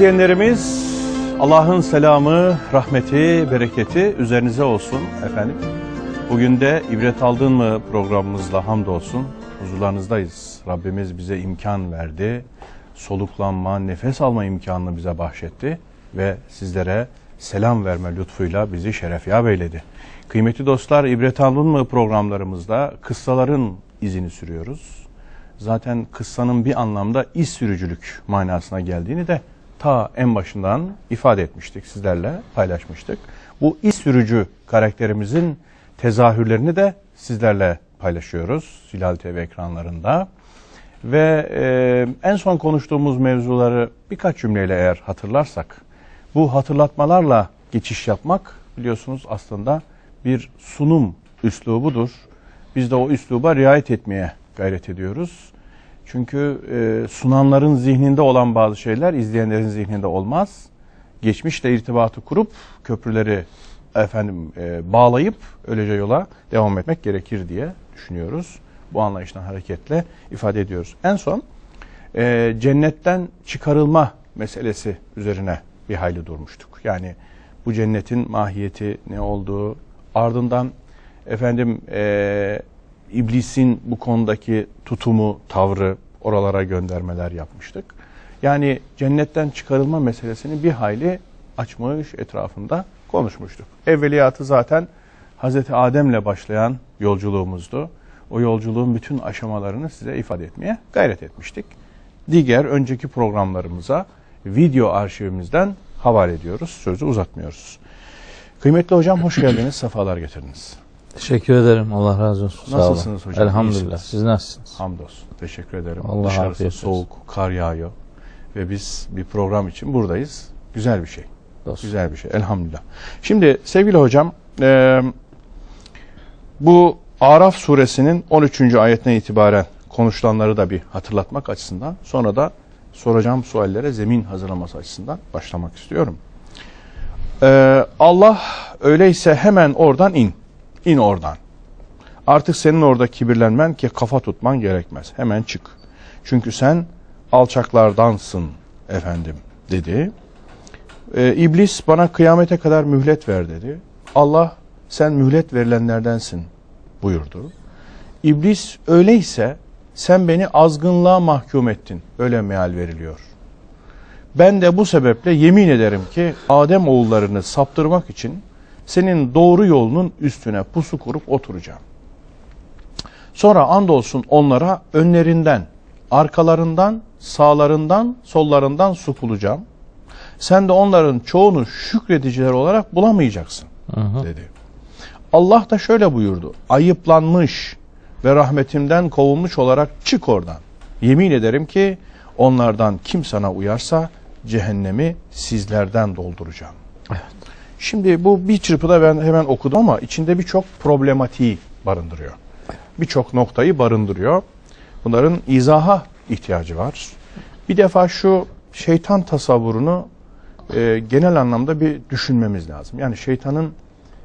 izleyenlerimiz Allah'ın selamı, rahmeti, bereketi üzerinize olsun efendim. Bugün de ibret aldın mı programımızla hamdolsun huzurlarınızdayız. Rabbimiz bize imkan verdi. Soluklanma, nefes alma imkanını bize bahşetti ve sizlere selam verme lütfuyla bizi şeref şerefyab eyledi. Kıymetli dostlar, ibret aldın mı programlarımızda kıssaların izini sürüyoruz zaten kıssanın bir anlamda iz sürücülük manasına geldiğini de ta en başından ifade etmiştik sizlerle paylaşmıştık. Bu iz sürücü karakterimizin tezahürlerini de sizlerle paylaşıyoruz Hilal TV ekranlarında. Ve e, en son konuştuğumuz mevzuları birkaç cümleyle eğer hatırlarsak, bu hatırlatmalarla geçiş yapmak biliyorsunuz aslında bir sunum üslubudur. Biz de o üsluba riayet etmeye gayret ediyoruz. Çünkü e, sunanların zihninde olan bazı şeyler izleyenlerin zihninde olmaz. Geçmişle irtibatı kurup köprüleri efendim e, bağlayıp öylece yola devam etmek gerekir diye düşünüyoruz. Bu anlayıştan hareketle ifade ediyoruz. En son e, cennetten çıkarılma meselesi üzerine bir hayli durmuştuk. Yani bu cennetin mahiyeti ne olduğu, ardından efendim e, iblisin bu konudaki tutumu, tavrı oralara göndermeler yapmıştık. Yani cennetten çıkarılma meselesini bir hayli açmış etrafında konuşmuştuk. Evveliyatı zaten Hazreti Adem'le başlayan yolculuğumuzdu. O yolculuğun bütün aşamalarını size ifade etmeye gayret etmiştik. Diğer önceki programlarımıza video arşivimizden havale ediyoruz. Sözü uzatmıyoruz. Kıymetli hocam hoş geldiniz, sefalar getirdiniz. Teşekkür ederim. Allah razı olsun. Nasılsınız hocam? Elhamdülillah. Siz nasılsınız? Hamdolsun. Teşekkür ederim. Allah Dışarısı afiyet olsun. soğuk, kar yağıyor. Ve biz bir program için buradayız. Güzel bir şey. Dostum. Güzel bir şey. Elhamdülillah. Şimdi sevgili hocam, e, bu Araf suresinin 13. ayetine itibaren konuşulanları da bir hatırlatmak açısından sonra da soracağım suallere zemin hazırlaması açısından başlamak istiyorum. Ee, Allah öyleyse hemen oradan in. İn oradan. Artık senin orada kibirlenmen ki kafa tutman gerekmez. Hemen çık. Çünkü sen alçaklardansın efendim dedi. Ee, İblis bana kıyamete kadar mühlet ver dedi. Allah sen mühlet verilenlerdensin buyurdu. İblis öyleyse sen beni azgınlığa mahkum ettin. Öyle meal veriliyor. Ben de bu sebeple yemin ederim ki Adem oğullarını saptırmak için senin doğru yolunun üstüne pusu kurup oturacağım. Sonra andolsun onlara önlerinden, arkalarından, sağlarından, sollarından su kulacağım. Sen de onların çoğunu şükrediciler olarak bulamayacaksın Aha. dedi. Allah da şöyle buyurdu. Ayıplanmış ve rahmetimden kovulmuş olarak çık oradan. Yemin ederim ki onlardan kim sana uyarsa cehennemi sizlerden dolduracağım. Evet. Şimdi bu bir çırpıda ben hemen okudum ama içinde birçok problematiği barındırıyor. Birçok noktayı barındırıyor. Bunların izaha ihtiyacı var. Bir defa şu şeytan tasavvurunu e, genel anlamda bir düşünmemiz lazım. Yani şeytanın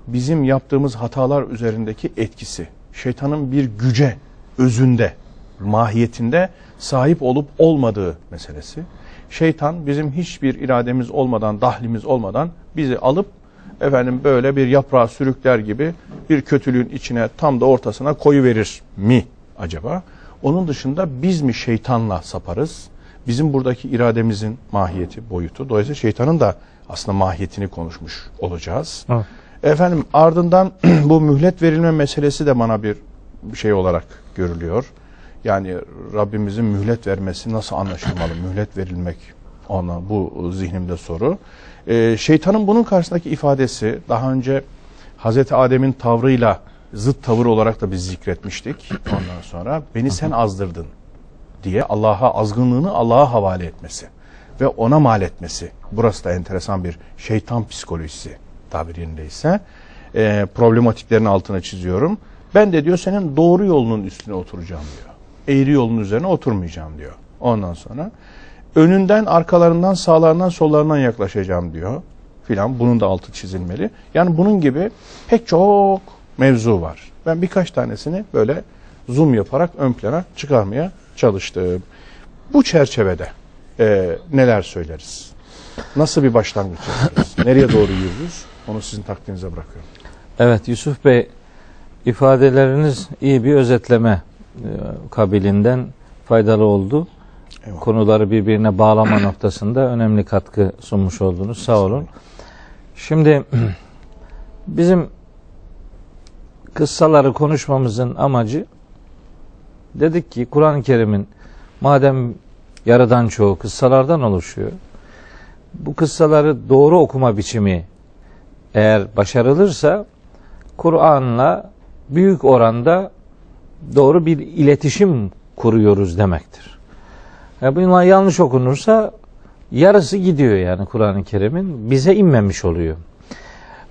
bizim yaptığımız hatalar üzerindeki etkisi. Şeytanın bir güce, özünde, mahiyetinde sahip olup olmadığı meselesi. Şeytan bizim hiçbir irademiz olmadan, dahlimiz olmadan bizi alıp efendim böyle bir yaprağı sürükler gibi bir kötülüğün içine tam da ortasına koyu verir mi acaba? Onun dışında biz mi şeytanla saparız? Bizim buradaki irademizin mahiyeti, boyutu. Dolayısıyla şeytanın da aslında mahiyetini konuşmuş olacağız. Ha. Efendim ardından bu mühlet verilme meselesi de bana bir şey olarak görülüyor. Yani Rabbimizin mühlet vermesi nasıl anlaşılmalı? mühlet verilmek ona bu zihnimde soru. E, şeytanın bunun karşısındaki ifadesi daha önce Hazreti Adem'in tavrıyla zıt tavır olarak da biz zikretmiştik. Ondan sonra beni sen azdırdın diye Allah'a azgınlığını Allah'a havale etmesi ve ona mal etmesi. Burası da enteresan bir şeytan psikolojisi tabir ise E, ee, problematiklerin altına çiziyorum. Ben de diyor senin doğru yolunun üstüne oturacağım diyor. Eğri yolun üzerine oturmayacağım diyor. Ondan sonra önünden, arkalarından, sağlarından, sollarından yaklaşacağım diyor filan. Bunun da altı çizilmeli. Yani bunun gibi pek çok mevzu var. Ben birkaç tanesini böyle zoom yaparak ön plana çıkarmaya çalıştım. Bu çerçevede e, neler söyleriz? Nasıl bir başlangıç yaparız? Nereye doğru yürürüz? Onu sizin takdirinize bırakıyorum. Evet Yusuf Bey ifadeleriniz iyi bir özetleme e, kabilinden faydalı oldu. Eyvallah. konuları birbirine bağlama noktasında önemli katkı sunmuş oldunuz. Sağ olun. Şimdi bizim kıssaları konuşmamızın amacı dedik ki Kur'an-ı Kerim'in madem yaradan çoğu kıssalardan oluşuyor. Bu kıssaları doğru okuma biçimi eğer başarılırsa Kur'an'la büyük oranda doğru bir iletişim kuruyoruz demektir. E bunlar yanlış okunursa yarısı gidiyor yani Kur'an-ı Kerim'in. Bize inmemiş oluyor.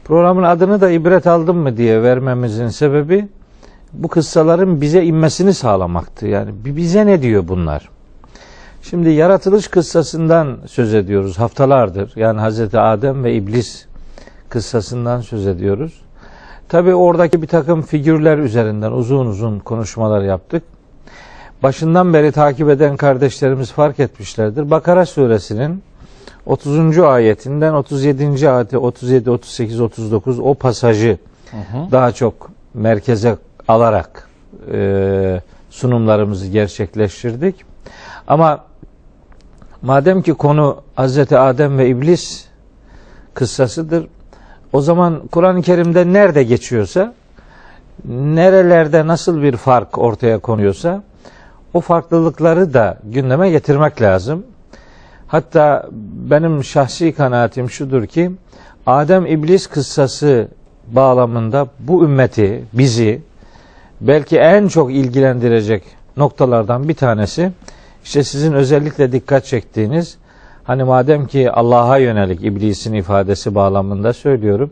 Programın adını da ibret aldım mı diye vermemizin sebebi bu kıssaların bize inmesini sağlamaktı. Yani bize ne diyor bunlar? Şimdi yaratılış kıssasından söz ediyoruz haftalardır. Yani Hazreti Adem ve İblis kıssasından söz ediyoruz. Tabi oradaki bir takım figürler üzerinden uzun uzun konuşmalar yaptık başından beri takip eden kardeşlerimiz fark etmişlerdir. Bakara suresinin 30. ayetinden 37. ayeti 37, 38, 39 o pasajı hı hı. daha çok merkeze alarak e, sunumlarımızı gerçekleştirdik. Ama madem ki konu Hz. Adem ve İblis kıssasıdır. O zaman Kur'an-ı Kerim'de nerede geçiyorsa, nerelerde nasıl bir fark ortaya konuyorsa o farklılıkları da gündeme getirmek lazım. Hatta benim şahsi kanaatim şudur ki Adem İblis kıssası bağlamında bu ümmeti, bizi belki en çok ilgilendirecek noktalardan bir tanesi işte sizin özellikle dikkat çektiğiniz hani madem ki Allah'a yönelik iblisin ifadesi bağlamında söylüyorum.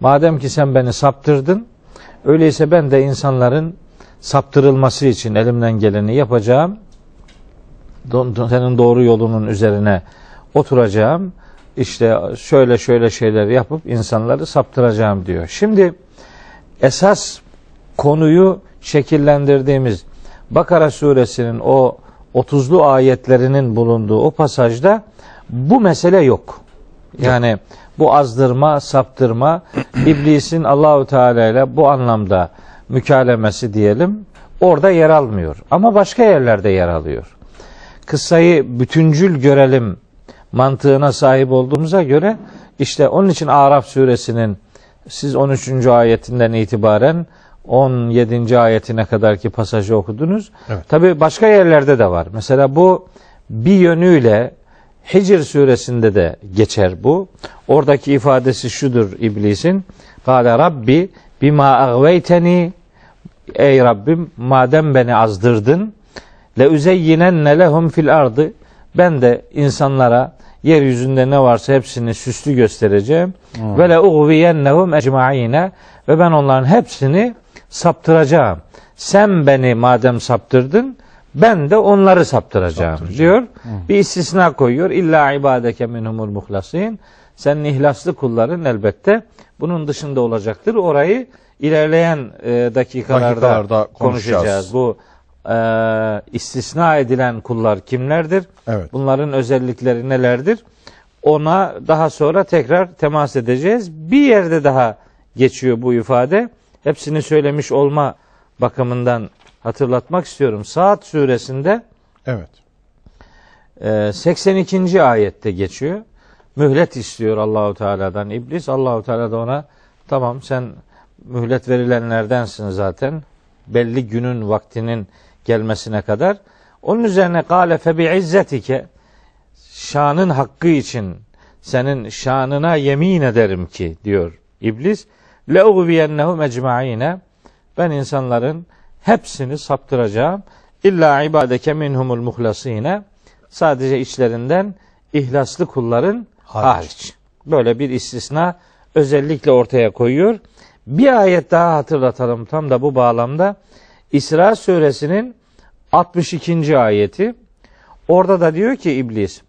Madem ki sen beni saptırdın öyleyse ben de insanların saptırılması için elimden geleni yapacağım. Senin doğru yolunun üzerine oturacağım. İşte şöyle şöyle şeyler yapıp insanları saptıracağım diyor. Şimdi esas konuyu şekillendirdiğimiz Bakara suresinin o 30'lu ayetlerinin bulunduğu o pasajda bu mesele yok. Yani bu azdırma, saptırma, iblisin Allahu Teala ile bu anlamda mükalemesi diyelim orada yer almıyor. Ama başka yerlerde yer alıyor. Kıssayı bütüncül görelim mantığına sahip olduğumuza göre işte onun için Araf suresinin siz 13. ayetinden itibaren 17. ayetine kadar ki pasajı okudunuz. Evet. Tabi başka yerlerde de var. Mesela bu bir yönüyle Hicr suresinde de geçer bu. Oradaki ifadesi şudur iblisin. Kale Rabbi bima agveyteni Ey Rabbim madem beni azdırdın le üzeyyinenne lehum fil ardı ben de insanlara yeryüzünde ne varsa hepsini süslü göstereceğim. Hmm. Ve le uğviyennehum ecmaine ve ben onların hepsini saptıracağım. Sen beni madem saptırdın ben de onları saptıracağım, diyor. Hmm. Bir istisna koyuyor. İlla ibadeke minhumul muhlasin. Senin ihlaslı kulların elbette bunun dışında olacaktır. Orayı ilerleyen e, dakikalarda, dakikalarda konuşacağız. konuşacağız. Bu e, istisna edilen kullar kimlerdir? Evet. Bunların özellikleri nelerdir? Ona daha sonra tekrar temas edeceğiz. Bir yerde daha geçiyor bu ifade. Hepsini söylemiş olma bakımından hatırlatmak istiyorum. Saat suresinde Evet. 82. E, ayette geçiyor. Mühlet istiyor Allahu Teala'dan iblis. Allahu Teala da ona tamam sen mühlet verilenlerdensin zaten. Belli günün vaktinin gelmesine kadar. Onun üzerine gale fe bi izzetike şanın hakkı için senin şanına yemin ederim ki diyor iblis. Le ugviyennehum ecma'ine ben insanların hepsini saptıracağım. İlla ibadeke minhumul muhlasine sadece içlerinden ihlaslı kulların hariç. hariç. Böyle bir istisna özellikle ortaya koyuyor. Bir ayet daha hatırlatalım tam da bu bağlamda. İsra suresinin 62. ayeti. Orada da diyor ki iblis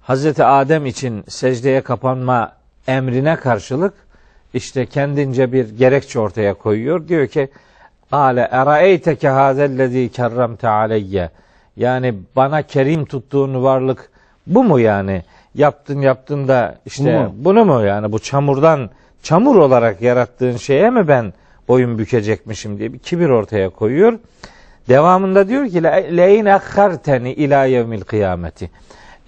Hazreti Adem için secdeye kapanma emrine karşılık işte kendince bir gerekçe ortaya koyuyor. Diyor ki Ale eraeyteke hazellezî kerremte aleyye. Yani bana kerim tuttuğun varlık bu mu yani? Yaptın yaptın da işte bunu mu, bunu mu yani bu çamurdan çamur olarak yarattığın şeye mi ben boyun bükecekmişim diye bir kibir ortaya koyuyor. Devamında diyor ki leyin akharteni ila yevmil kıyameti.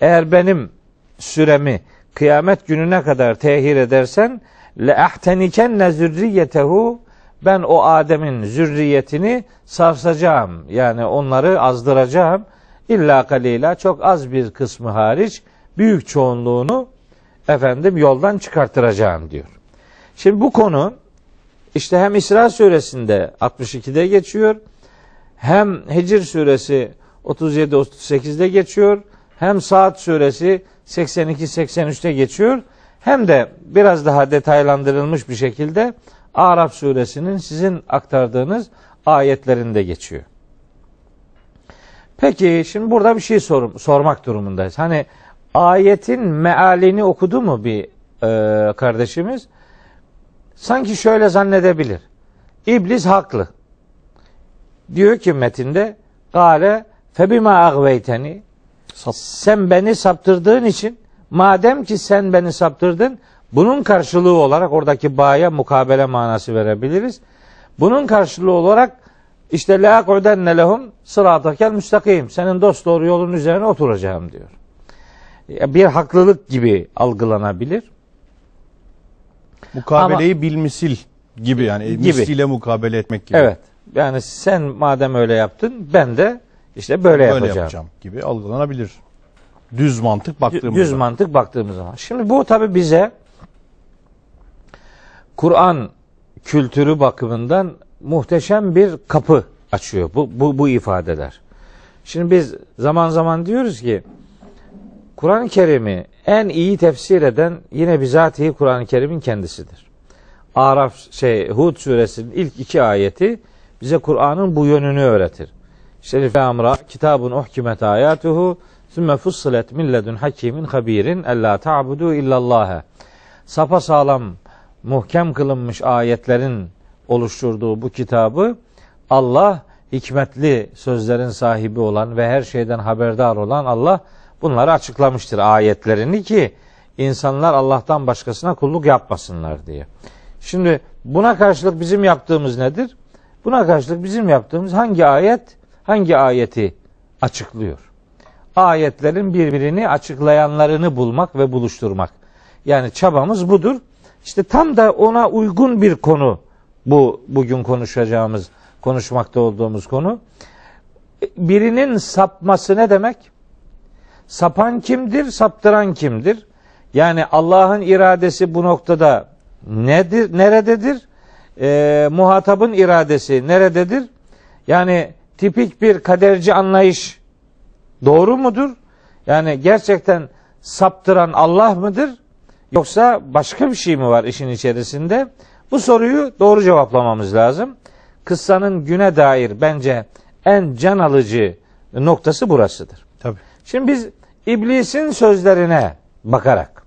Eğer benim süremi kıyamet gününe kadar tehir edersen le ahteniken zürriyetehu ben o Adem'in zürriyetini sarsacağım. Yani onları azdıracağım. İlla kalila çok az bir kısmı hariç büyük çoğunluğunu efendim yoldan çıkarttıracağım diyor. Şimdi bu konu işte hem İsra suresinde 62'de geçiyor hem Hicr suresi 37-38'de geçiyor hem Saat suresi 82-83'te geçiyor hem de biraz daha detaylandırılmış bir şekilde Arap suresinin sizin aktardığınız ayetlerinde geçiyor. Peki şimdi burada bir şey sor, sormak durumundayız. Hani ayetin mealini okudu mu bir e, kardeşimiz? sanki şöyle zannedebilir. İblis haklı. Diyor ki metinde Gale febima agveyteni sen beni saptırdığın için madem ki sen beni saptırdın bunun karşılığı olarak oradaki baya mukabele manası verebiliriz. Bunun karşılığı olarak işte la kudenne lehum sıratakel müstakim. Senin dost doğru yolun üzerine oturacağım diyor. Bir haklılık gibi algılanabilir. Mukabeleyi Ama, bilmisil gibi yani gibi. misliyle mukabele etmek gibi. Evet. Yani sen madem öyle yaptın ben de işte böyle, böyle yapacağım. gibi algılanabilir. Düz mantık baktığımız Düz zaman. mantık baktığımız zaman. Şimdi bu tabi bize Kur'an kültürü bakımından muhteşem bir kapı açıyor bu, bu, bu ifadeler. Şimdi biz zaman zaman diyoruz ki Kur'an-ı Kerim'i en iyi tefsir eden yine bizatihi Kur'an-ı Kerim'in kendisidir. Araf şey Hud suresinin ilk iki ayeti bize Kur'an'ın bu yönünü öğretir. Şerif Amra kitabun uhkimet ayatuhu sümme fussilet milledun hakimin habirin ella ta'budu illallâhe. Sapa sağlam muhkem kılınmış ayetlerin oluşturduğu bu kitabı Allah hikmetli sözlerin sahibi olan ve her şeyden haberdar olan Allah bunları açıklamıştır ayetlerini ki insanlar Allah'tan başkasına kulluk yapmasınlar diye. Şimdi buna karşılık bizim yaptığımız nedir? Buna karşılık bizim yaptığımız hangi ayet hangi ayeti açıklıyor? Ayetlerin birbirini açıklayanlarını bulmak ve buluşturmak. Yani çabamız budur. İşte tam da ona uygun bir konu bu bugün konuşacağımız, konuşmakta olduğumuz konu. Birinin sapması ne demek? Sapan kimdir, saptıran kimdir? Yani Allah'ın iradesi bu noktada nedir, nerededir? E, muhatabın iradesi nerededir? Yani tipik bir kaderci anlayış doğru mudur? Yani gerçekten saptıran Allah mıdır? Yoksa başka bir şey mi var işin içerisinde? Bu soruyu doğru cevaplamamız lazım. Kıssanın güne dair bence en can alıcı noktası burasıdır. Tabii. Şimdi biz İblisin sözlerine bakarak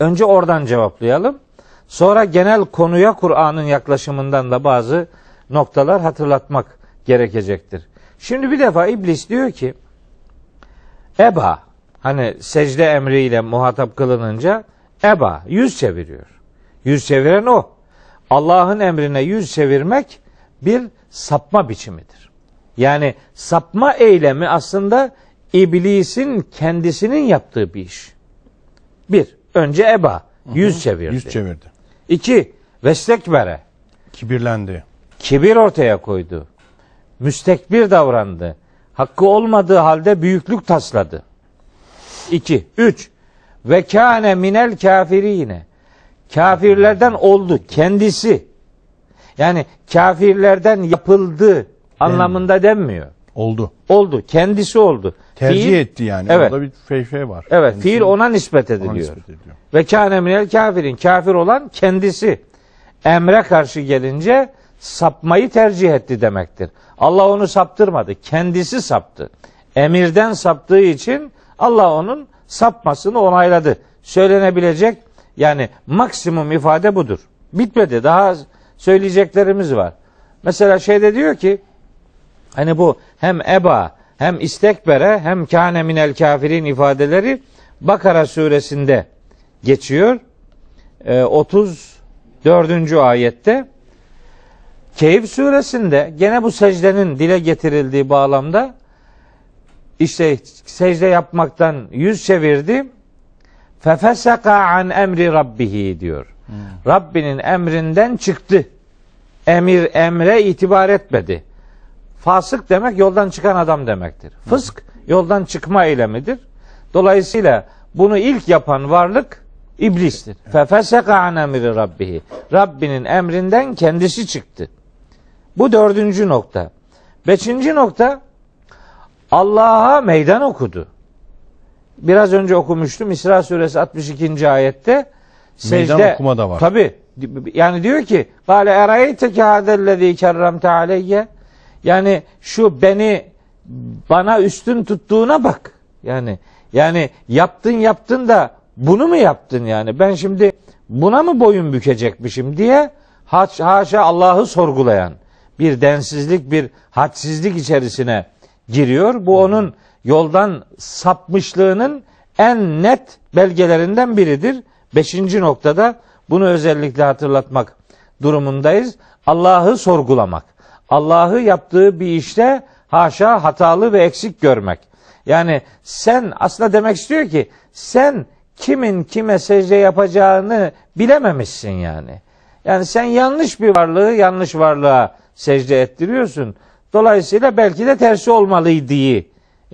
önce oradan cevaplayalım. Sonra genel konuya Kur'an'ın yaklaşımından da bazı noktalar hatırlatmak gerekecektir. Şimdi bir defa İblis diyor ki Eba hani secde emriyle muhatap kılınınca Eba yüz çeviriyor. Yüz çeviren o. Allah'ın emrine yüz çevirmek bir sapma biçimidir. Yani sapma eylemi aslında İblisin kendisinin yaptığı bir iş. Bir, önce eba, yüz çevirdi. Yüz çevirdi. İki, vestekbere. Kibirlendi. Kibir ortaya koydu. Müstekbir davrandı. Hakkı olmadığı halde büyüklük tasladı. İki, üç, ve kâne minel yine Kafirlerden oldu kendisi. Yani kafirlerden yapıldı anlamında denmiyor. Oldu. Oldu. Kendisi oldu. Tercih fiil, etti yani. Evet. Orada bir şey var. Evet. Kendisi, fiil ona nispet ediliyor. Ona nispet ediliyor. Ve kâne minel kafirin. Kafir olan kendisi. Emre karşı gelince sapmayı tercih etti demektir. Allah onu saptırmadı. Kendisi saptı. Emirden saptığı için Allah onun sapmasını onayladı. Söylenebilecek yani maksimum ifade budur. Bitmedi. Daha söyleyeceklerimiz var. Mesela şeyde diyor ki Hani bu hem eba hem istekbere hem kâne minel kafirin ifadeleri Bakara suresinde geçiyor. E, ee, 34. ayette Keyif suresinde gene bu secdenin dile getirildiği bağlamda işte secde yapmaktan yüz çevirdi. Fefesaka an emri rabbihi diyor. Hmm. Rabbinin emrinden çıktı. Emir emre itibar etmedi. Fasık demek yoldan çıkan adam demektir. Fısk yoldan çıkma eylemidir. Dolayısıyla bunu ilk yapan varlık iblistir. Fefeseka an emri rabbihi. Rabbinin emrinden kendisi çıktı. Bu dördüncü nokta. Beşinci nokta Allah'a meydan okudu. Biraz önce okumuştum İsra suresi 62. ayette secde, meydan okuma da var. Tabi yani diyor ki Kale erayteke hadellezî kerremte aleyye yani şu beni bana üstün tuttuğuna bak. Yani yani yaptın yaptın da bunu mu yaptın yani? Ben şimdi buna mı boyun bükecekmişim diye haşa Allah'ı sorgulayan bir densizlik, bir hadsizlik içerisine giriyor. Bu onun yoldan sapmışlığının en net belgelerinden biridir. Beşinci noktada bunu özellikle hatırlatmak durumundayız. Allah'ı sorgulamak. Allah'ı yaptığı bir işte haşa hatalı ve eksik görmek. Yani sen aslında demek istiyor ki sen kimin kime secde yapacağını bilememişsin yani. Yani sen yanlış bir varlığı yanlış varlığa secde ettiriyorsun. Dolayısıyla belki de tersi olmalıydı'yı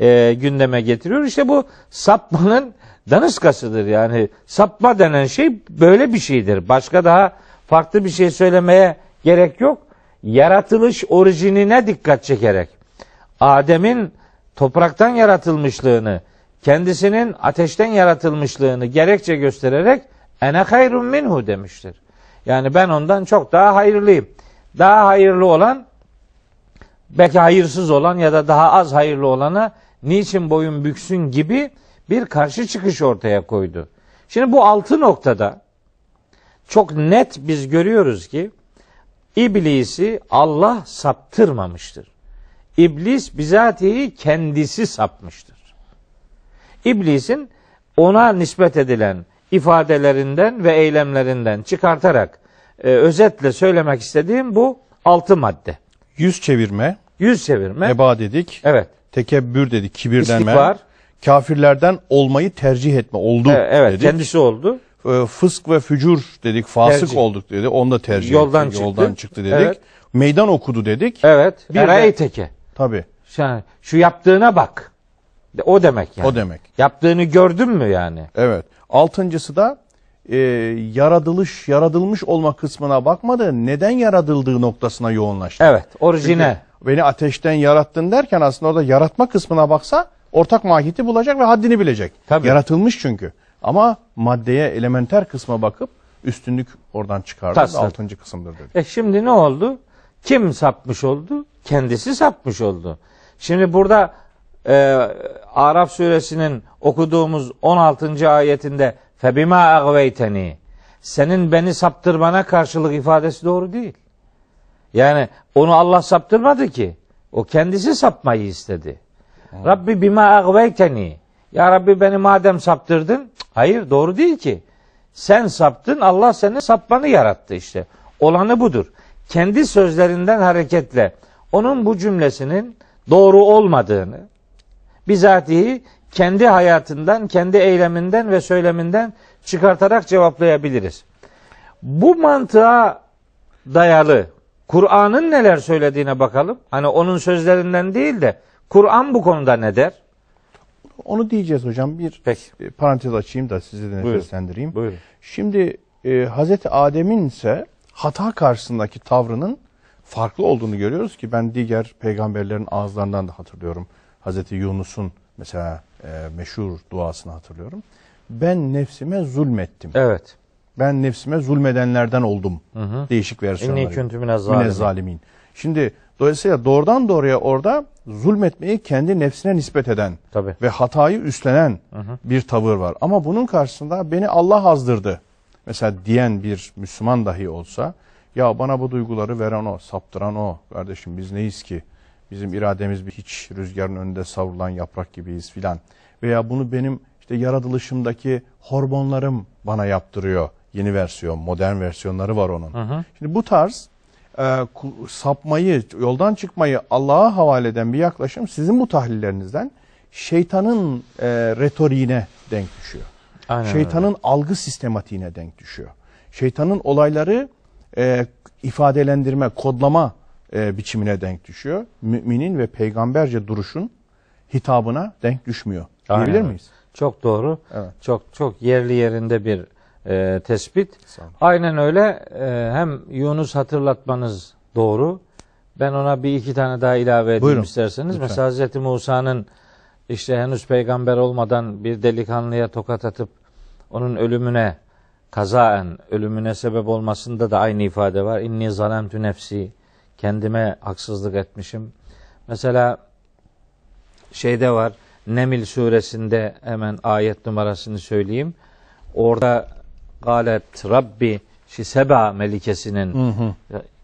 e, gündeme getiriyor. İşte bu sapmanın danışkasıdır yani. Sapma denen şey böyle bir şeydir. Başka daha farklı bir şey söylemeye gerek yok yaratılış orijinine dikkat çekerek Adem'in topraktan yaratılmışlığını, kendisinin ateşten yaratılmışlığını gerekçe göstererek ene hayrun minhu demiştir. Yani ben ondan çok daha hayırlıyım. Daha hayırlı olan belki hayırsız olan ya da daha az hayırlı olana niçin boyun büksün gibi bir karşı çıkış ortaya koydu. Şimdi bu altı noktada çok net biz görüyoruz ki İblisi Allah saptırmamıştır. İblis bizatihi kendisi sapmıştır. İblisin ona nispet edilen ifadelerinden ve eylemlerinden çıkartarak e, özetle söylemek istediğim bu altı madde. Yüz çevirme. Yüz çevirme. Eba dedik. Evet. Tekebbür dedik. Kibirlenme. İstikbar. Kafirlerden olmayı tercih etme. Oldu evet, evet, dedik. Kendisi oldu e, fısk ve fücur dedik, fasık tercih. olduk dedi. Onu da tercih yoldan çıktı. yoldan çıktı dedik. Evet. Meydan okudu dedik. Evet. Bir Erayteke. Tabii. Şu, şu yaptığına bak. O demek yani. O demek. Yaptığını gördün mü yani? Evet. Altıncısı da e, yaratılış, yaratılmış olma kısmına bakmadı. Neden yaratıldığı noktasına yoğunlaştı. Evet. Orijine. Çünkü beni ateşten yarattın derken aslında orada yaratma kısmına baksa ortak mahiyeti bulacak ve haddini bilecek. Tabii. Yaratılmış çünkü. Ama maddeye elementer kısma bakıp üstünlük oradan çıkardı. Altıncı kısımdır dedi. E şimdi ne oldu? Kim sapmış oldu? Kendisi sapmış oldu. Şimdi burada e, Araf suresinin okuduğumuz 16. ayetinde febima agveyteni senin beni saptırmana karşılık ifadesi doğru değil. Yani onu Allah saptırmadı ki. O kendisi sapmayı istedi. Hmm. Rabbi bima agveyteni ya Rabbi beni madem saptırdın. Hayır doğru değil ki. Sen saptın Allah senin sapmanı yarattı işte. Olanı budur. Kendi sözlerinden hareketle onun bu cümlesinin doğru olmadığını bizatihi kendi hayatından, kendi eyleminden ve söyleminden çıkartarak cevaplayabiliriz. Bu mantığa dayalı Kur'an'ın neler söylediğine bakalım. Hani onun sözlerinden değil de Kur'an bu konuda ne der? Onu diyeceğiz hocam. Bir Peki. E, parantez açayım da sizi de nefeslendireyim. Buyurun. Buyurun. Şimdi e, Hazreti Adem'in ise hata karşısındaki tavrının farklı olduğunu görüyoruz ki ben diğer peygamberlerin ağızlarından da hatırlıyorum. Hazreti Yunus'un mesela e, meşhur duasını hatırlıyorum. Ben nefsime zulmettim. Evet. Ben nefsime zulmedenlerden oldum. Hı hı. Değişik versiyonları. İnni küntü zalimin. Şimdi Dolayısıyla doğrudan doğruya orada zulmetmeyi kendi nefsine nispet eden Tabii. ve hatayı üstlenen hı hı. bir tavır var. Ama bunun karşısında beni Allah azdırdı. Mesela diyen bir Müslüman dahi olsa ya bana bu duyguları veren o, saptıran o. Kardeşim biz neyiz ki? Bizim irademiz bir hiç rüzgarın önünde savrulan yaprak gibiyiz filan. Veya bunu benim işte yaratılışımdaki hormonlarım bana yaptırıyor. Yeni versiyon, modern versiyonları var onun. Hı hı. Şimdi bu tarz e, sapmayı, yoldan çıkmayı Allah'a havale eden bir yaklaşım sizin bu tahlillerinizden şeytanın e, retoriğine denk düşüyor. Aynen şeytanın öyle. algı sistematiğine denk düşüyor. Şeytanın olayları e, ifadelendirme, kodlama e, biçimine denk düşüyor. Müminin ve peygamberce duruşun hitabına denk düşmüyor. Aynen. Diyebilir miyiz? Çok doğru. Evet. Çok çok yerli yerinde bir e, tespit. Aynen öyle e, hem Yunus hatırlatmanız doğru. Ben ona bir iki tane daha ilave edeyim Buyurun. isterseniz. Lütfen. Mesela Hazreti Musa'nın işte henüz peygamber olmadan bir delikanlıya tokat atıp onun ölümüne kazaen ölümüne sebep olmasında da aynı ifade var. İnni zalemtü nefsi kendime haksızlık etmişim. Mesela şeyde var Nemil suresinde hemen ayet numarasını söyleyeyim. Orada Kalet Rabbi Seba melikesinin hı hı.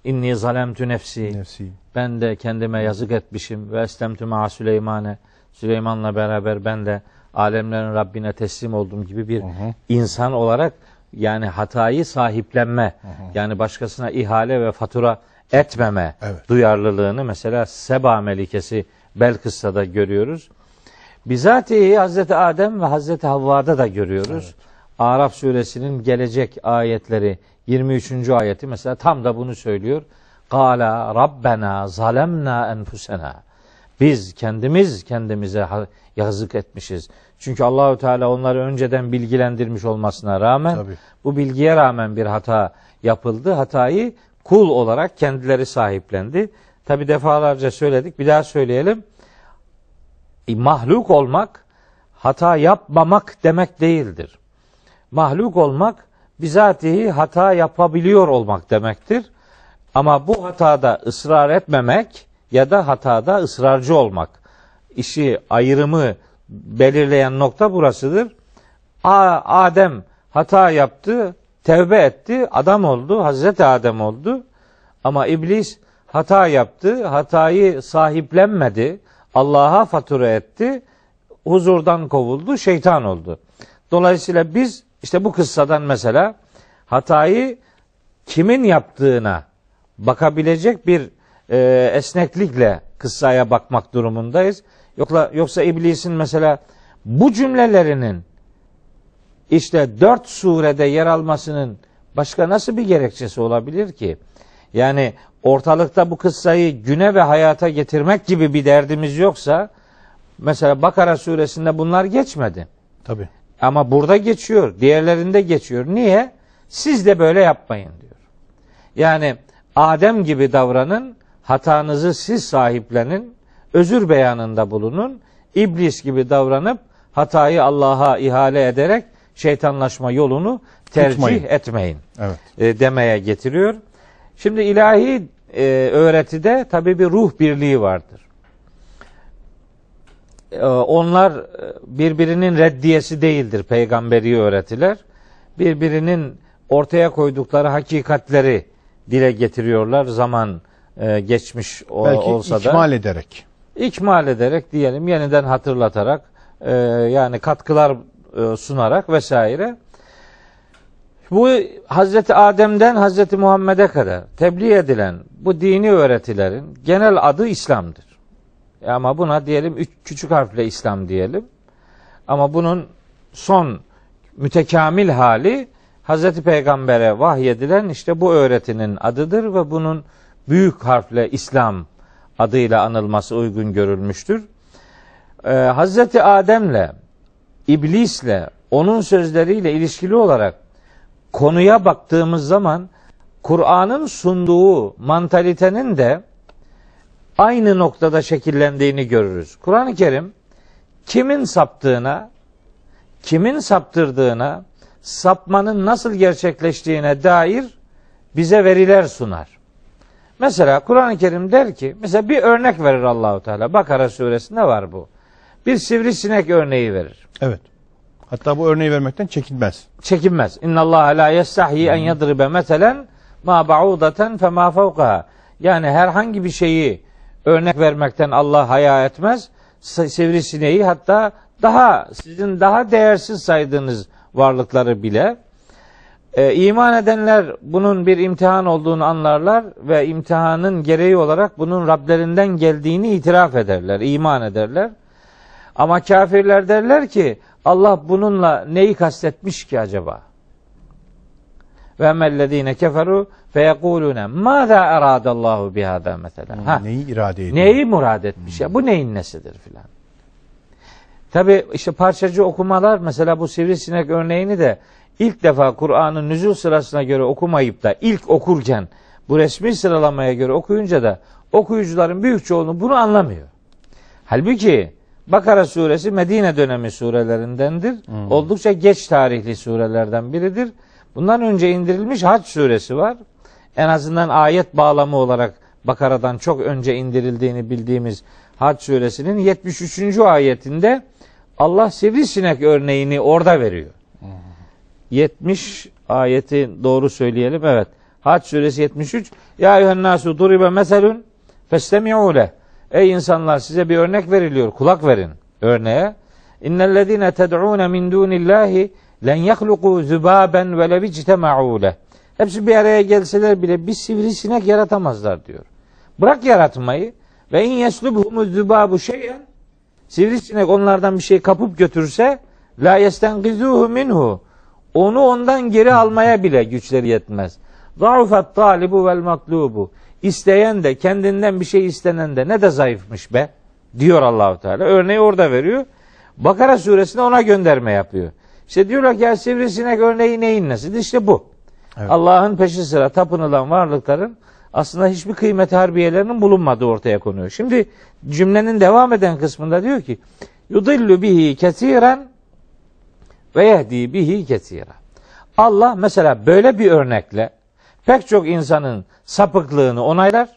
inni zalemtü nefsi. nefsi ben de kendime yazık etmişim ve eslemtü ma Süleymane Süleyman'la beraber ben de alemlerin Rabbine teslim oldum gibi bir hı hı. insan olarak yani hatayı sahiplenme hı hı. yani başkasına ihale ve fatura etmeme evet. duyarlılığını mesela Seba melikesi Belkıs'ta da görüyoruz. Bizatihi Hazreti Adem ve Hazreti Havva'da da görüyoruz. Evet. Araf suresinin gelecek ayetleri 23. ayeti mesela tam da bunu söylüyor. Kala Rabbena zalemna enfusena. Biz kendimiz kendimize yazık etmişiz. Çünkü Allahü Teala onları önceden bilgilendirmiş olmasına rağmen Tabii. bu bilgiye rağmen bir hata yapıldı. Hatayı kul olarak kendileri sahiplendi. Tabi defalarca söyledik. Bir daha söyleyelim. E, mahluk olmak hata yapmamak demek değildir. Mahluk olmak bizatihi hata yapabiliyor olmak demektir. Ama bu hatada ısrar etmemek ya da hatada ısrarcı olmak. işi ayrımı belirleyen nokta burasıdır. A, Adem hata yaptı, tevbe etti, adam oldu, Hazreti Adem oldu. Ama iblis hata yaptı, hatayı sahiplenmedi, Allah'a fatura etti, huzurdan kovuldu, şeytan oldu. Dolayısıyla biz işte bu kıssadan mesela hatayı kimin yaptığına bakabilecek bir e, esneklikle kıssaya bakmak durumundayız. Yoksa, yoksa iblisin mesela bu cümlelerinin işte dört surede yer almasının başka nasıl bir gerekçesi olabilir ki? Yani ortalıkta bu kıssayı güne ve hayata getirmek gibi bir derdimiz yoksa mesela Bakara suresinde bunlar geçmedi. Tabii. Ama burada geçiyor. Diğerlerinde geçiyor. Niye? Siz de böyle yapmayın diyor. Yani Adem gibi davranın, hatanızı siz sahiplenin, özür beyanında bulunun, iblis gibi davranıp hatayı Allah'a ihale ederek şeytanlaşma yolunu tercih Tutmayın. etmeyin evet. e, demeye getiriyor. Şimdi ilahi e, öğretide tabi bir ruh birliği vardır. Ee, onlar e, birbirinin reddiyesi değildir peygamberi öğretiler. Birbirinin ortaya koydukları hakikatleri dile getiriyorlar zaman e, geçmiş Belki olsa da. Belki ikmal ederek. İkmal ederek diyelim yeniden hatırlatarak e, yani katkılar sunarak vesaire. Bu Hazreti Adem'den Hazreti Muhammed'e kadar tebliğ edilen bu dini öğretilerin genel adı İslam'dır. E ama buna diyelim üç küçük harfle İslam diyelim. Ama bunun son mütekamil hali Hazreti Peygamber'e vahyedilen işte bu öğretinin adıdır ve bunun büyük harfle İslam adıyla anılması uygun görülmüştür. Ee, Hazreti Adem'le, İblis'le, onun sözleriyle ilişkili olarak konuya baktığımız zaman Kur'an'ın sunduğu mantalitenin de aynı noktada şekillendiğini görürüz. Kur'an-ı Kerim kimin saptığına, kimin saptırdığına, sapmanın nasıl gerçekleştiğine dair bize veriler sunar. Mesela Kur'an-ı Kerim der ki, mesela bir örnek verir Allahu Teala. Bakara suresinde var bu. Bir sivrisinek örneği verir. Evet. Hatta bu örneği vermekten çekinmez. Çekinmez. İnna Allah la yestahyi en yadribe meselen ma ba'udatan fe ma fevkaha. Yani herhangi bir şeyi örnek vermekten Allah haya etmez. Sivrisineği hatta daha sizin daha değersiz saydığınız varlıkları bile e, iman edenler bunun bir imtihan olduğunu anlarlar ve imtihanın gereği olarak bunun Rablerinden geldiğini itiraf ederler, iman ederler. Ama kafirler derler ki Allah bununla neyi kastetmiş ki acaba? Ve emellezine keferu fe yekulune maza eradallahu bihada mesela. Hmm, ha, neyi irade ediyor? Neyi murad etmiş hmm. ya? Bu hmm. neyin nesidir filan. Tabi işte parçacı okumalar mesela bu sivrisinek örneğini de ilk defa Kur'an'ın nüzul sırasına göre okumayıp da ilk okurken bu resmi sıralamaya göre okuyunca da okuyucuların büyük çoğunluğu bunu anlamıyor. Halbuki Bakara suresi Medine dönemi surelerindendir. Hmm. Oldukça geç tarihli surelerden biridir. Bundan önce indirilmiş Hac suresi var. En azından ayet bağlamı olarak Bakara'dan çok önce indirildiğini bildiğimiz Hac suresinin 73. ayetinde Allah sivrisinek örneğini orada veriyor. 70 ayeti doğru söyleyelim. Evet. Hac suresi 73. Ya eyyühennasu duribe meselun festemi'u leh. Ey insanlar size bir örnek veriliyor. Kulak verin örneğe. İnnellezine ted'ûne min dûnillâhi Len yahluku zübaben ve levi citema'ule. Hepsi bir araya gelseler bile bir sivrisinek yaratamazlar diyor. Bırak yaratmayı. Ve in yeslubhumu zübabu şeyen. Sivrisinek onlardan bir şey kapıp götürse la yestengizuhu minhu. Onu ondan geri almaya bile güçleri yetmez. Zaufet talibu vel matlubu. İsteyen de kendinden bir şey istenen de ne de zayıfmış be diyor Allahu Teala. Örneği orada veriyor. Bakara suresine ona gönderme yapıyor. İşte diyorlar ki ya sivrisinek örneği neyin nesidir? İşte bu. Evet. Allah'ın peşi sıra tapınılan varlıkların aslında hiçbir kıymet harbiyelerinin bulunmadığı ortaya konuyor. Şimdi cümlenin devam eden kısmında diyor ki yudillü bihi kesiren ve yehdi bihi kesiren. Allah mesela böyle bir örnekle pek çok insanın sapıklığını onaylar,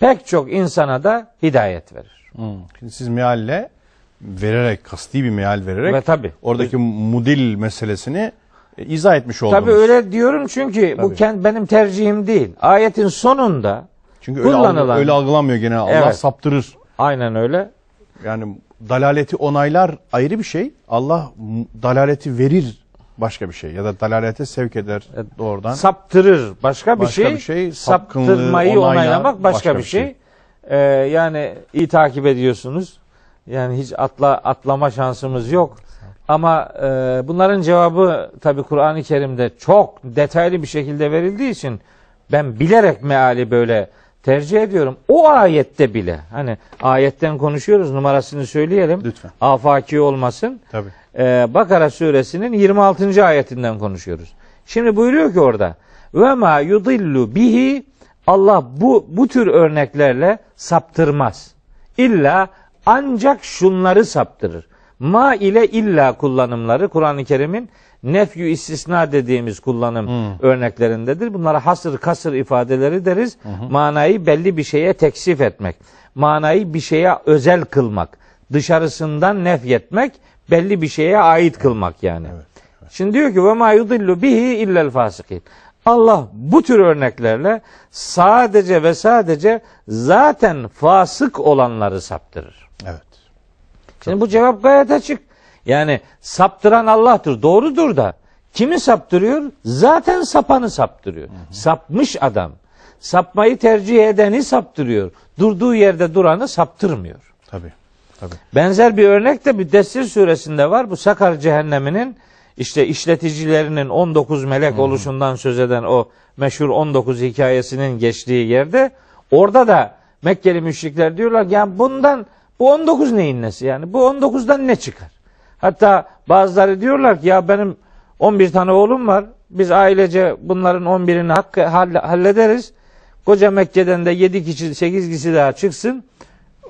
pek çok insana da hidayet verir. Hmm. Şimdi siz mealle vererek, kasti bir meal vererek Ve tabii. oradaki mudil meselesini e, izah etmiş oldunuz. Tabii öyle diyorum çünkü bu kend, benim tercihim değil. Ayetin sonunda Çünkü öyle, algı- kullanılan- öyle algılanmıyor genel. Allah Evet. saptırır. aynen öyle. Yani dalaleti onaylar ayrı bir şey. Allah dalaleti verir başka bir şey. Ya da dalalete sevk eder e, doğrudan. Saptırır başka bir Başka şey. bir şey, sapkınlığı saptırmayı onaylamak başka, bir şey. Ee, yani iyi takip ediyorsunuz. Yani hiç atla atlama şansımız yok. Ama e, bunların cevabı tabi Kur'an-ı Kerim'de çok detaylı bir şekilde verildiği için ben bilerek meali böyle tercih ediyorum. O ayette bile hani ayetten konuşuyoruz numarasını söyleyelim. Lütfen. Afaki olmasın. Tabii. Ee, Bakara suresinin 26. ayetinden konuşuyoruz. Şimdi buyuruyor ki orada ve ma yudillu bihi Allah bu bu tür örneklerle saptırmaz. İlla ancak şunları saptırır. Ma ile illa kullanımları Kur'an-ı Kerim'in nefyü istisna dediğimiz kullanım hmm. örneklerindedir. Bunlara hasır kasır ifadeleri deriz. Hmm. Manayı belli bir şeye teksif etmek, manayı bir şeye özel kılmak, dışarısından nefyetmek, belli bir şeye ait kılmak yani. Evet, evet. Şimdi diyor ki ve ma yudillu bihi illel fasikin. Allah bu tür örneklerle sadece ve sadece zaten fasık olanları saptırır. Evet. Şimdi bu cevap gayet açık. Yani saptıran Allah'tır. Doğrudur da. Kimi saptırıyor? Zaten sapanı saptırıyor. Hı hı. Sapmış adam. Sapmayı tercih edeni saptırıyor. Durduğu yerde duranı saptırmıyor. Tabii. Tabii. Benzer bir örnek de Müddessir suresinde var. Bu Sakar cehenneminin işte işleticilerinin 19 melek hmm. oluşundan söz eden o meşhur 19 hikayesinin geçtiği yerde orada da Mekkeli müşrikler diyorlar yani bundan bu 19 neyin nesi yani? Bu 19'dan ne çıkar? Hatta bazıları diyorlar ki ya benim 11 tane oğlum var. Biz ailece bunların 11'ini hakkı hallederiz. Koca Mekke'den de 7 kişi 8 kişi daha çıksın.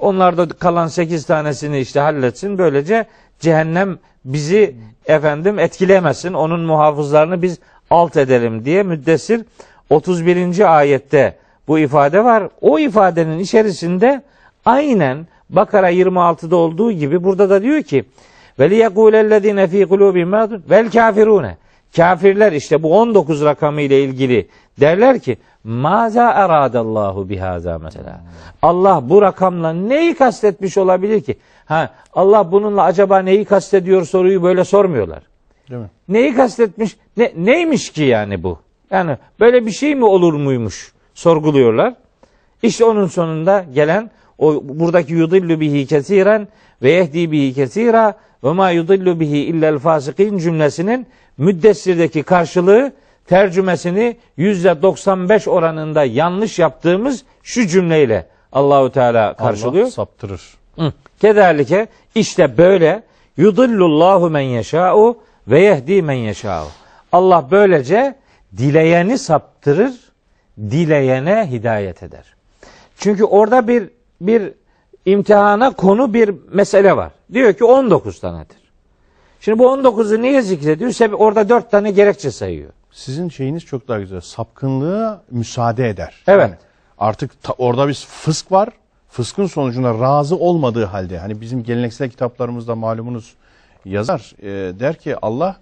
Onlar da kalan 8 tanesini işte halletsin. Böylece cehennem bizi efendim etkilemesin. Onun muhafızlarını biz alt edelim diye müddessir 31. ayette bu ifade var. O ifadenin içerisinde aynen Bakara 26'da olduğu gibi burada da diyor ki وَلِيَقُولَ الَّذ۪ينَ ف۪ي قُلُوبِهِمْ مَاذٌ وَالْكَافِرُونَ Kafirler işte bu 19 rakamı ile ilgili derler ki maza eradallahu bihaza mesela. Allah bu rakamla neyi kastetmiş olabilir ki? Ha Allah bununla acaba neyi kastediyor soruyu böyle sormuyorlar. Değil mi? Neyi kastetmiş? Ne, neymiş ki yani bu? Yani böyle bir şey mi olur muymuş? Sorguluyorlar. İşte onun sonunda gelen o buradaki yudillu bihi kesiren ve yehdi bihi kesira ve ma yudillu bihi illel fasikin cümlesinin müddessirdeki karşılığı tercümesini yüzde 95 oranında yanlış yaptığımız şu cümleyle Allahu Teala karşılıyor. Allah saptırır. Hı. Kederlike işte böyle yudillullahu men yeşâ'u ve yehdi men yeşâ'u. Allah böylece dileyeni saptırır, dileyene hidayet eder. Çünkü orada bir bir imtihana konu bir mesele var. Diyor ki 19 tanedir. Şimdi bu 19'u niye zikrediyor? Sebebi orada 4 tane gerekçe sayıyor. Sizin şeyiniz çok daha güzel. Sapkınlığı müsaade eder. Evet. Yani artık ta, orada bir fısk var. Fıskın sonucunda razı olmadığı halde hani bizim geleneksel kitaplarımızda malumunuz yazar e, der ki Allah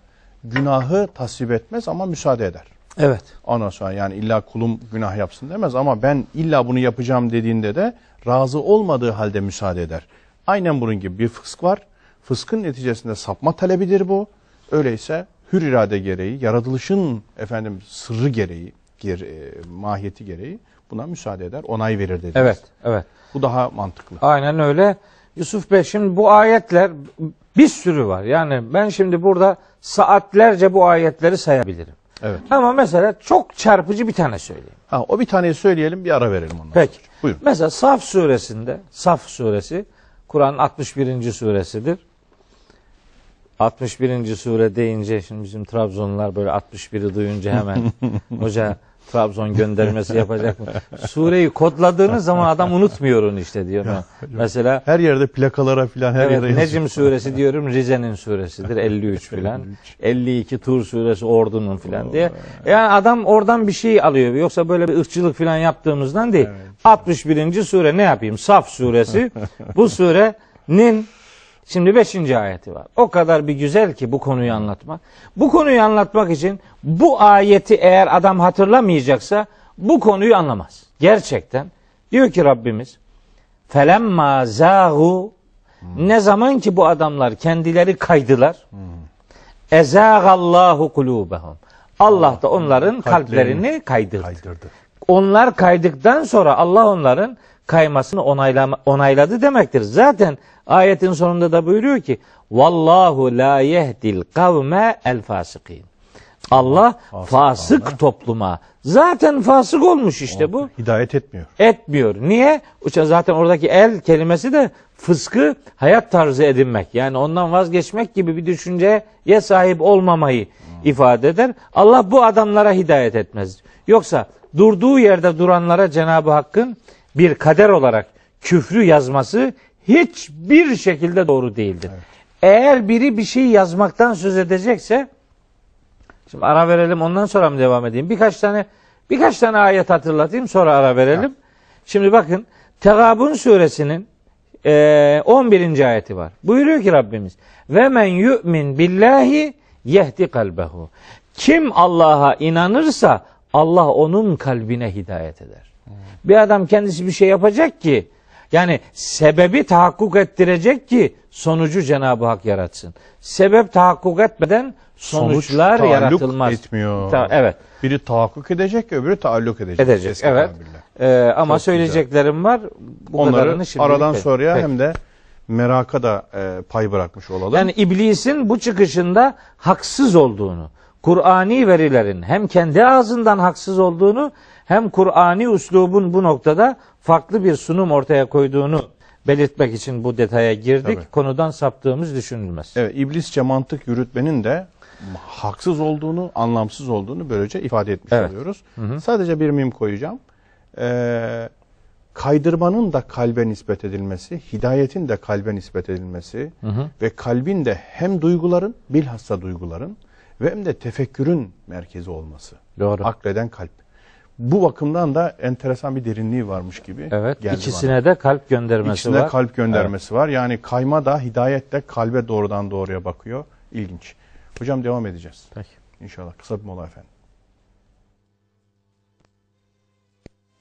günahı tasvip etmez ama müsaade eder. Evet. Ondan sonra yani illa kulum günah yapsın demez ama ben illa bunu yapacağım dediğinde de razı olmadığı halde müsaade eder. Aynen bunun gibi bir fısk var. Fıskın neticesinde sapma talebidir bu. Öyleyse hür irade gereği, yaratılışın efendim sırrı gereği, ger, e, mahiyeti gereği buna müsaade eder, onay verir dediniz. Evet, evet. Bu daha mantıklı. Aynen öyle. Yusuf Bey şimdi bu ayetler bir sürü var. Yani ben şimdi burada saatlerce bu ayetleri sayabilirim. Evet. Ama mesela çok çarpıcı bir tane söyleyeyim. Ha, o bir taneyi söyleyelim bir ara verelim ondan Peki. sonra. Buyurun. Mesela Saf suresinde, Saf suresi Kur'an'ın 61. suresidir. 61. sure deyince şimdi bizim Trabzonlular böyle 61'i duyunca hemen hoca Trabzon göndermesi yapacak mı? Sureyi kodladığınız zaman adam unutmuyor onu işte diyor. Ya, Mesela her yerde plakalara filan her evet, yerde Necim yazıyor. suresi diyorum Rize'nin suresidir 53 filan. 52 Tur suresi Ordu'nun filan diye. Yani adam oradan bir şey alıyor. Yoksa böyle bir ırkçılık filan yaptığımızdan değil. Evet. 61. sure ne yapayım? Saf suresi. Bu surenin Şimdi beşinci ayeti var. O kadar bir güzel ki bu konuyu anlatmak. Bu konuyu anlatmak için bu ayeti eğer adam hatırlamayacaksa bu konuyu anlamaz. Gerçekten diyor ki Rabbimiz felemma zahu ne zaman ki bu adamlar kendileri kaydılar hmm. ezagallahu kulubahum Allah da onların kalplerini, kaydırdı. Onlar kaydıktan sonra Allah onların kaymasını onayladı demektir. Zaten ayetin sonunda da buyuruyor ki Vallahu la yehdil kavme el fasikin. Allah fasık, topluma zaten fasık olmuş işte bu. Hidayet etmiyor. Etmiyor. Niye? Zaten oradaki el kelimesi de fıskı hayat tarzı edinmek. Yani ondan vazgeçmek gibi bir düşünceye sahip olmamayı hmm. ifade eder. Allah bu adamlara hidayet etmez. Yoksa durduğu yerde duranlara Cenab-ı Hakk'ın bir kader olarak küfrü yazması hiçbir şekilde doğru değildir. Evet. Eğer biri bir şey yazmaktan söz edecekse şimdi ara verelim ondan sonra mı devam edeyim? Birkaç tane birkaç tane ayet hatırlatayım sonra ara verelim. Evet. Şimdi bakın Tegabun suresinin e, 11. ayeti var. Buyuruyor ki Rabbimiz ve men yu'min billahi yehdi kalbehu. Kim Allah'a inanırsa Allah onun kalbine hidayet eder. Bir adam kendisi bir şey yapacak ki yani sebebi tahakkuk ettirecek ki sonucu Cenab-ı Hak yaratsın. Sebep tahakkuk etmeden sonuçlar Sonuç, yaratılmaz. etmiyor. Ta, evet. Biri tahakkuk edecek, öbürü taalluk edecek. Edecek, evet. Ee, ama Çok söyleyeceklerim güzel. var. Bu Onları aradan pek, ya pek. hem de meraka da e, pay bırakmış olalım. Yani iblisin bu çıkışında haksız olduğunu, Kur'ani verilerin hem kendi ağzından haksız olduğunu hem Kur'ani üslubun bu noktada farklı bir sunum ortaya koyduğunu belirtmek için bu detaya girdik. Tabii. Konudan saptığımız düşünülmez. Evet, iblisçe mantık yürütmenin de haksız olduğunu, anlamsız olduğunu böylece ifade etmiş evet. oluyoruz. Hı hı. Sadece bir mim koyacağım. Ee, kaydırmanın da kalbe nispet edilmesi, hidayetin de kalbe nispet edilmesi hı hı. ve kalbin de hem duyguların, bilhassa duyguların ve hem de tefekkürün merkezi olması. Doğru. Akleden kalp. Bu bakımdan da enteresan bir derinliği varmış gibi. Evet. Geldi ikisine bana. de kalp göndermesi İkisine var. İkisine kalp göndermesi evet. var. Yani kayma da hidayet de kalbe doğrudan doğruya bakıyor. İlginç. Hocam devam edeceğiz. Peki. İnşallah. Kısa bir mola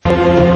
efendim.